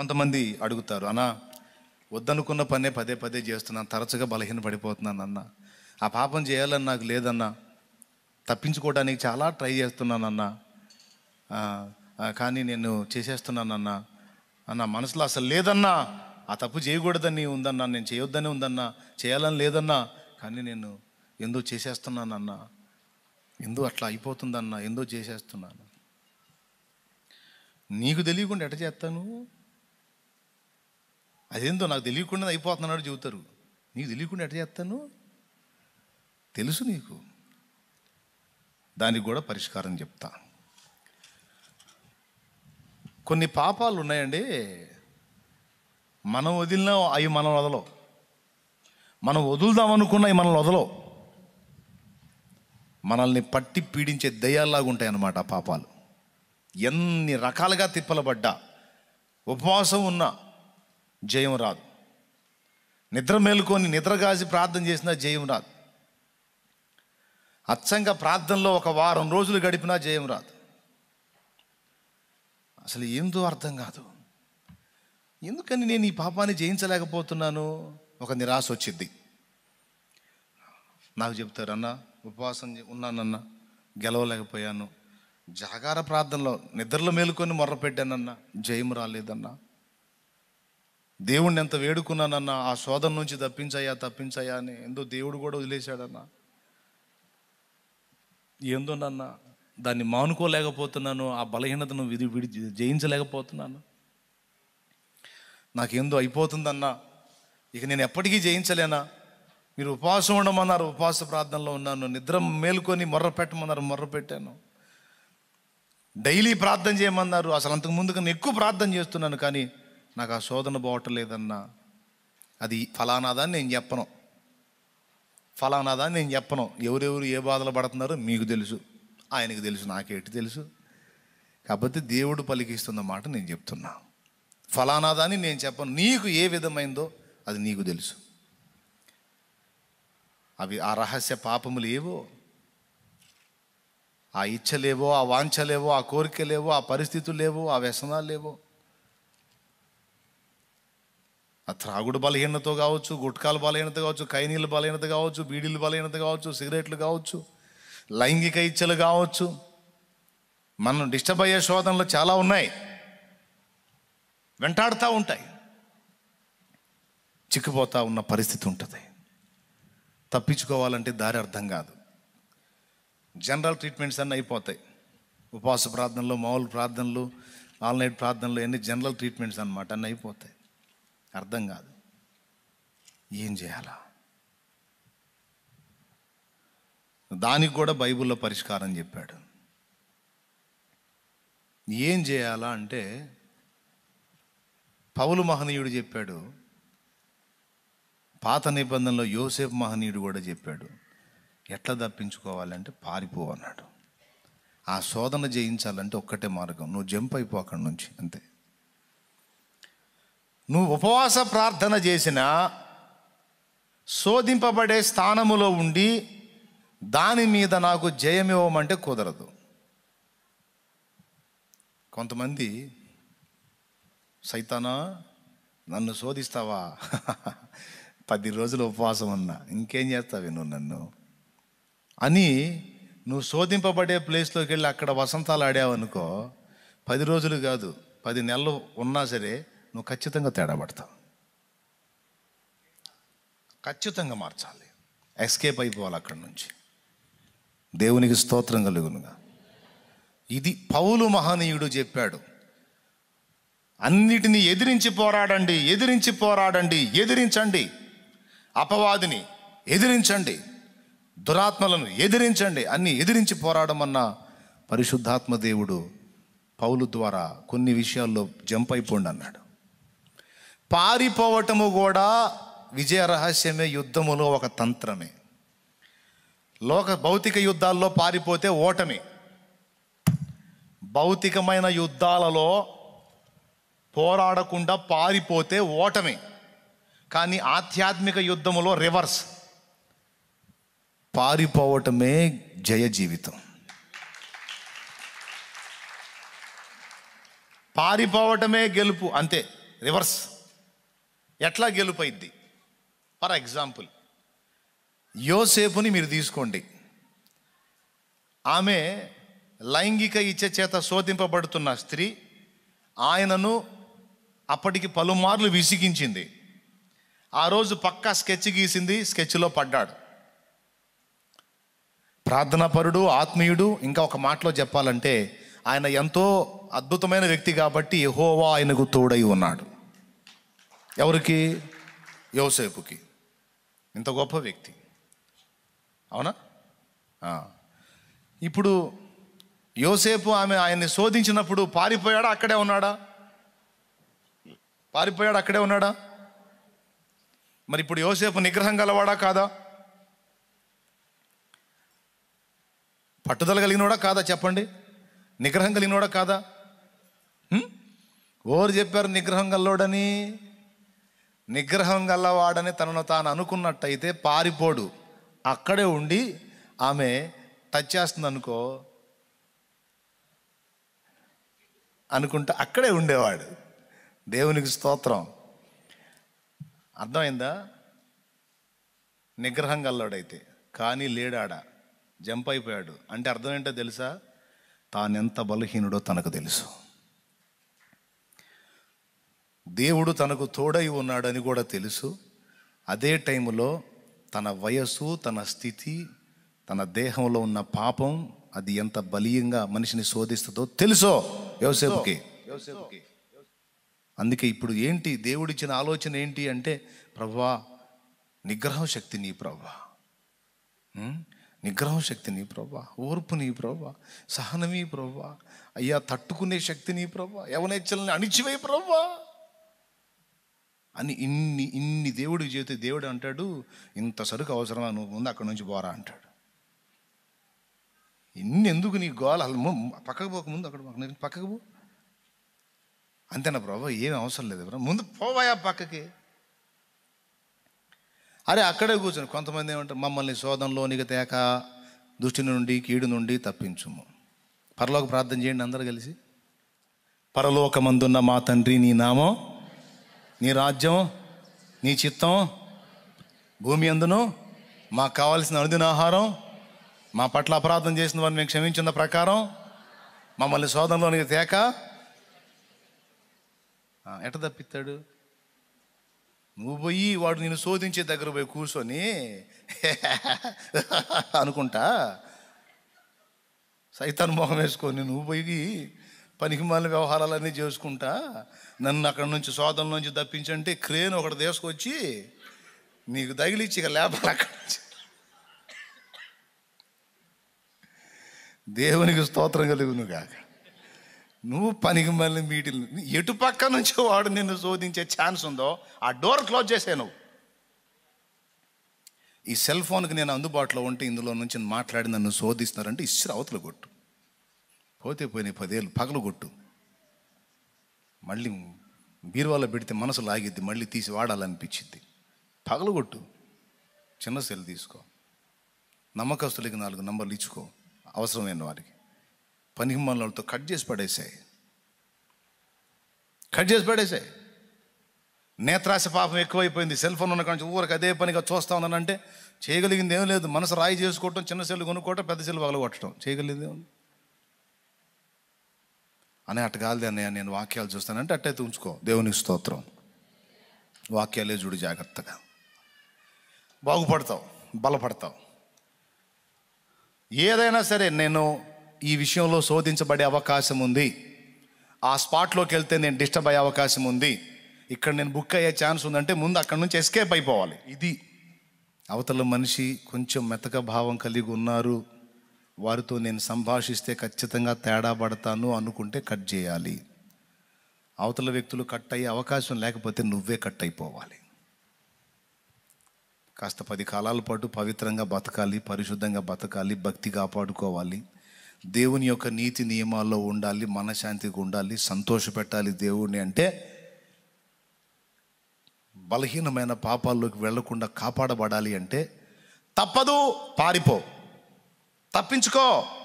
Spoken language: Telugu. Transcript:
కొంతమంది అడుగుతారు అన్న వద్దనుకున్న పనే పదే పదే చేస్తున్నాను తరచుగా బలహీన పడిపోతున్నాను అన్న ఆ పాపం చేయాలని నాకు లేదన్న తప్పించుకోవడానికి చాలా ట్రై చేస్తున్నానన్న కానీ నేను చేసేస్తున్నానన్న అన్న మనసులో అసలు లేదన్నా ఆ తప్పు చేయకూడదని ఉందన్నా నేను చేయొద్దని ఉందన్నా చేయాలని లేదన్నా కానీ నేను చేసేస్తున్నాను చేసేస్తున్నానన్నా ఎందు అట్లా అయిపోతుందన్న ఎందుకు చేసేస్తున్నాను నీకు తెలియకుండా ఎట చేస్తాను అదేందో నాకు తెలియకుండా అయిపోతున్నాడు చెబుతారు నీకు తెలియకుండా ఎట్లా చేస్తాను తెలుసు నీకు దానికి కూడా పరిష్కారం చెప్తా కొన్ని పాపాలు ఉన్నాయండి మనం వదిలినా అవి మనం వదలో మనం వదులుదామనుకున్న మనల్ని వదలో మనల్ని పట్టి పీడించే దయ్యాల్లాగా ఉంటాయి అన్నమాట పాపాలు ఎన్ని రకాలుగా తిప్పలబడ్డా ఉపవాసం ఉన్నా జయం రాదు నిద్ర మేలుకొని నిద్రగాసి ప్రార్థన చేసినా జయం రాదు అచ్చంగా ప్రార్థనలో ఒక వారం రోజులు గడిపినా జయం రాదు అసలు ఏందో అర్థం కాదు ఎందుకని నేను ఈ పాపాన్ని జయించలేకపోతున్నాను ఒక నిరాశ వచ్చింది నాకు చెప్తారు అన్న ఉపవాసం ఉన్నానన్న గెలవలేకపోయాను జాగార ప్రార్థనలో నిద్రలో మేలుకొని మొర్ర పెట్టానన్న జయం రాలేదన్నా దేవుణ్ణి ఎంత వేడుకున్నానన్నా ఆ శోధన నుంచి తప్పించాయా తప్పించాయా అని ఎందు దేవుడు కూడా వదిలేశాడన్నా ఏందోనన్నా దాన్ని మానుకోలేకపోతున్నాను ఆ బలహీనతను విధి విడి జయించలేకపోతున్నాను నాకేందో అయిపోతుందన్నా ఇక నేను ఎప్పటికీ జయించలేనా మీరు ఉపవాసం ఉండమన్నారు ఉపవాస ప్రార్థనలో ఉన్నాను నిద్ర మేలుకొని మొర్ర పెట్టమన్నారు మొర్ర పెట్టాను డైలీ ప్రార్థన చేయమన్నారు అసలు అంతకుముందు కన్నా ఎక్కువ ప్రార్థన చేస్తున్నాను కానీ నాకు ఆ శోధన బాగటలేదన్నా అది ఫలానాదాన్ని నేను చెప్పను ఫలానాదాన్ని నేను చెప్పను ఎవరెవరు ఏ బాధలు పడుతున్నారో మీకు తెలుసు ఆయనకు తెలుసు నాకేటి తెలుసు కాబట్టి దేవుడు పలికిస్తున్న మాట నేను చెప్తున్నా ఫలానాదాన్ని నేను చెప్పను నీకు ఏ విధమైందో అది నీకు తెలుసు అవి ఆ రహస్య పాపములు ఏవో ఆ ఇచ్చలేవో ఆ వాంఛలేవో ఆ కోరికలేవో ఆ పరిస్థితులు లేవో ఆ లేవో ఆ త్రాగుడు బలహీనత కావచ్చు గుట్కాల బలహీనత కావచ్చు కైనీళ్ళ బలహీనత కావచ్చు బీడీల బలహీనత కావచ్చు సిగరెట్లు కావచ్చు లైంగిక ఇచ్చలు కావచ్చు మనం డిస్టర్బ్ అయ్యే శోధనలు చాలా ఉన్నాయి వెంటాడుతూ ఉంటాయి చిక్కుపోతూ ఉన్న పరిస్థితి ఉంటుంది తప్పించుకోవాలంటే దారి అర్థం కాదు జనరల్ ట్రీట్మెంట్స్ అన్నీ అయిపోతాయి ఉపవాస ప్రార్థనలు మామూలు ప్రార్థనలు ఆల్ నైట్ ప్రార్థనలు అన్ని జనరల్ ట్రీట్మెంట్స్ అనమాట అన్నీ అయిపోతాయి అర్థం కాదు ఏం చేయాలా దానికి కూడా బైబిల్లో పరిష్కారం చెప్పాడు ఏం చేయాలా అంటే పౌలు మహనీయుడు చెప్పాడు పాత నిబంధనలో యోసేఫ్ మహనీయుడు కూడా చెప్పాడు ఎట్లా తప్పించుకోవాలంటే పారిపో అన్నాడు ఆ శోధన జయించాలంటే ఒక్కటే మార్గం నువ్వు జంప్ అయిపో అక్కడి నుంచి అంతే నువ్వు ఉపవాస ప్రార్థన చేసిన శోధింపబడే స్థానములో ఉండి దాని మీద నాకు జయమివ్వమంటే కుదరదు కొంతమంది సైతానా నన్ను శోధిస్తావా పది రోజులు ఉపవాసం ఉన్నా ఇంకేం చేస్తావు నువ్వు నన్ను అని నువ్వు శోధింపబడే ప్లేస్లోకి వెళ్ళి అక్కడ వసంతాలు ఆడావనుకో పది రోజులు కాదు పది నెలలు ఉన్నా సరే నువ్వు ఖచ్చితంగా తేడా పడతావు ఖచ్చితంగా మార్చాలి ఎస్కేప్ అయిపోవాలి అక్కడి నుంచి దేవునికి స్తోత్రం కలుగునుగా ఇది పౌలు మహనీయుడు చెప్పాడు అన్నిటినీ ఎదిరించి పోరాడండి ఎదిరించి పోరాడండి ఎదిరించండి అపవాదిని ఎదిరించండి దురాత్మలను ఎదిరించండి అన్ని ఎదిరించి పోరాడమన్న పరిశుద్ధాత్మ దేవుడు పౌలు ద్వారా కొన్ని విషయాల్లో జంప్ అయిపోండి అన్నాడు పారిపోవటము కూడా విజయ రహస్యమే యుద్ధములో ఒక తంత్రమే లోక భౌతిక యుద్ధాల్లో పారిపోతే ఓటమి భౌతికమైన యుద్ధాలలో పోరాడకుండా పారిపోతే ఓటమి కానీ ఆధ్యాత్మిక యుద్ధములో రివర్స్ పారిపోవటమే జయ జీవితం పారిపోవటమే గెలుపు అంతే రివర్స్ ఎట్లా గెలుపైద్ది ఫర్ ఎగ్జాంపుల్ యోసేపుని మీరు తీసుకోండి ఆమె లైంగిక ఇచ్చ చేత శోధింపబడుతున్న స్త్రీ ఆయనను అప్పటికి పలుమార్లు విసిగించింది ఆ రోజు పక్కా స్కెచ్ గీసింది స్కెచ్లో పడ్డాడు ప్రార్థనాపరుడు ఆత్మీయుడు ఇంకా ఒక మాటలో చెప్పాలంటే ఆయన ఎంతో అద్భుతమైన వ్యక్తి కాబట్టి ఎహోవా ఆయనకు తోడై ఉన్నాడు ఎవరికి యోసేపుకి ఇంత గొప్ప వ్యక్తి అవునా ఇప్పుడు యోసేపు ఆమె ఆయన్ని శోధించినప్పుడు పారిపోయాడా అక్కడే ఉన్నాడా పారిపోయాడు అక్కడే ఉన్నాడా మరి ఇప్పుడు యోసేపు నిగ్రహం గలవాడా కాదా పట్టుదల కలిగినోడా కాదా చెప్పండి నిగ్రహం కలిగినోడా కాదా ఓరు చెప్పారు నిగ్రహం గల్లోడని నిగ్రహం గల్లవాడని తనను తాను అనుకున్నట్టయితే పారిపోడు అక్కడే ఉండి ఆమె టచ్ చేస్తుంది అనుకో అనుకుంటా అక్కడే ఉండేవాడు దేవునికి స్తోత్రం అర్థమైందా నిగ్రహం గల్లోడైతే కానీ లేడాడ జంప్ అయిపోయాడు అంటే అర్థం ఏంటో తెలుసా తానెంత బలహీనుడో తనకు తెలుసు దేవుడు తనకు తోడై ఉన్నాడని కూడా తెలుసు అదే టైంలో తన వయస్సు తన స్థితి తన దేహంలో ఉన్న పాపం అది ఎంత బలీయంగా మనిషిని శోధిస్తుందో తెలుసో యోసేపుకి అందుకే ఇప్పుడు ఏంటి దేవుడిచ్చిన ఆలోచన ఏంటి అంటే ప్రభా నిగ్రహం శక్తి నీ ప్రభా నిగ్రహం శక్తి నీ ప్రభా ఓర్పు నీ ప్రభా సహనమీ ప్రభా అయ్యా తట్టుకునే శక్తి నీ ప్రభా యవనేచ్చలని అణిచివే ప్రభా అని ఇన్ని ఇన్ని దేవుడి జీవిత దేవుడు అంటాడు ఇంత సరుకు అవసరమా నువ్వు ముందు అక్కడి నుంచి పోరా అంటాడు ఇన్ని ఎందుకు నీ గోల పక్కకు పోకముందు అక్కడ పక్కకు పో అంతేనా ప్రభు ఏం అవసరం లేదు ఎవరు ముందు పోవాయా పక్కకి అరే అక్కడే కూర్చొని కొంతమంది ఏమంటారు మమ్మల్ని శోధనలోనికి తేక దృష్టి నుండి కీడు నుండి తప్పించుము పరలోక ప్రార్థన చేయండి అందరూ కలిసి పరలోకమందున్న మా తండ్రి నీ నామం నీ రాజ్యం నీ చిత్తం భూమి అందును మాకు కావాల్సిన అనుదిన ఆహారం మా పట్ల అపరాధం చేసిన వారిని మేము క్షమించిన ప్రకారం మమ్మల్ని శోధనలోనికి తేక ఎట తప్పిస్తాడు నువ్వు పోయి వాడు నేను శోధించే దగ్గర పోయి కూర్చొని అనుకుంటా సైతాన్ మొహం వేసుకొని నువ్వు పోయి పనికిమాలిన వ్యవహారాలన్నీ చేసుకుంటా నన్ను అక్కడ నుంచి సోదం నుంచి తప్పించంటే క్రేన్ ఒకటి తీసుకొచ్చి నీకు తగిలిచ్చి ఇక లేపాలి అక్కడ నుంచి దేవునికి స్తోత్రం కలుగును కాక నువ్వు పనికి మళ్ళీ మీటింగ్ ఎటు పక్క నుంచి వాడు నిన్ను శోధించే ఛాన్స్ ఉందో ఆ డోర్ క్లోజ్ చేసే నువ్వు ఈ సెల్ ఫోన్కి నేను అందుబాటులో ఉంటే ఇందులో నుంచి మాట్లాడి నన్ను శోధిస్తున్నారంటే ఇస్త్ర అవతల కొట్టు పోతే పోయినాయి పదేళ్ళు పగలగొట్టు మళ్ళీ బీరువాళ్ళ పెడితే మనసు లాగిద్ది మళ్ళీ తీసి వాడాలనిపించింది పగలగొట్టు చిన్న సెల్ తీసుకో నమ్మకస్తులకి నాలుగు నంబర్లు ఇచ్చుకో అవసరమైన వారికి పనికిమాలతో కట్ చేసి పడేసాయి కట్ చేసి పడేసాయి నేత్రాశ పాపం ఎక్కువైపోయింది సెల్ ఫోన్ ఉన్న కానీ ఊరికి అదే పనిగా చూస్తా ఉన్నానంటే చేయగలిగింది ఏం లేదు మనసు రాయి చేసుకోవటం చిన్న సెల్ కొనుక్కోవటం పెద్ద సెల్ పగలగొట్టడం చేయగలిగింది ఏం అనే అట్ట కాదు అన్నయ్య నేను వాక్యాలు చూస్తానంటే అట్టయితే ఉంచుకో దేవునికి స్తోత్రం వాక్యాలే చూడు జాగ్రత్తగా బాగుపడతావు బలపడతావు ఏదైనా సరే నేను ఈ విషయంలో శోధించబడే అవకాశం ఉంది ఆ స్పాట్లోకి వెళ్తే నేను డిస్టర్బ్ అయ్యే అవకాశం ఉంది ఇక్కడ నేను బుక్ అయ్యే ఛాన్స్ ఉందంటే ముందు అక్కడి నుంచి ఎస్కేప్ అయిపోవాలి ఇది అవతల మనిషి కొంచెం మెతక భావం కలిగి ఉన్నారు వారితో నేను సంభాషిస్తే ఖచ్చితంగా తేడా పడతాను అనుకుంటే కట్ చేయాలి అవతల వ్యక్తులు కట్ అయ్యే అవకాశం లేకపోతే నువ్వే కట్ అయిపోవాలి కాస్త పది కాలాల పాటు పవిత్రంగా బతకాలి పరిశుద్ధంగా బతకాలి భక్తి కాపాడుకోవాలి దేవుని యొక్క నీతి నియమాల్లో ఉండాలి మనశాంతిగా ఉండాలి సంతోష పెట్టాలి దేవుణ్ణి అంటే బలహీనమైన పాపాల్లోకి వెళ్లకుండా కాపాడబడాలి అంటే తప్పదు పారిపో తప్పించుకో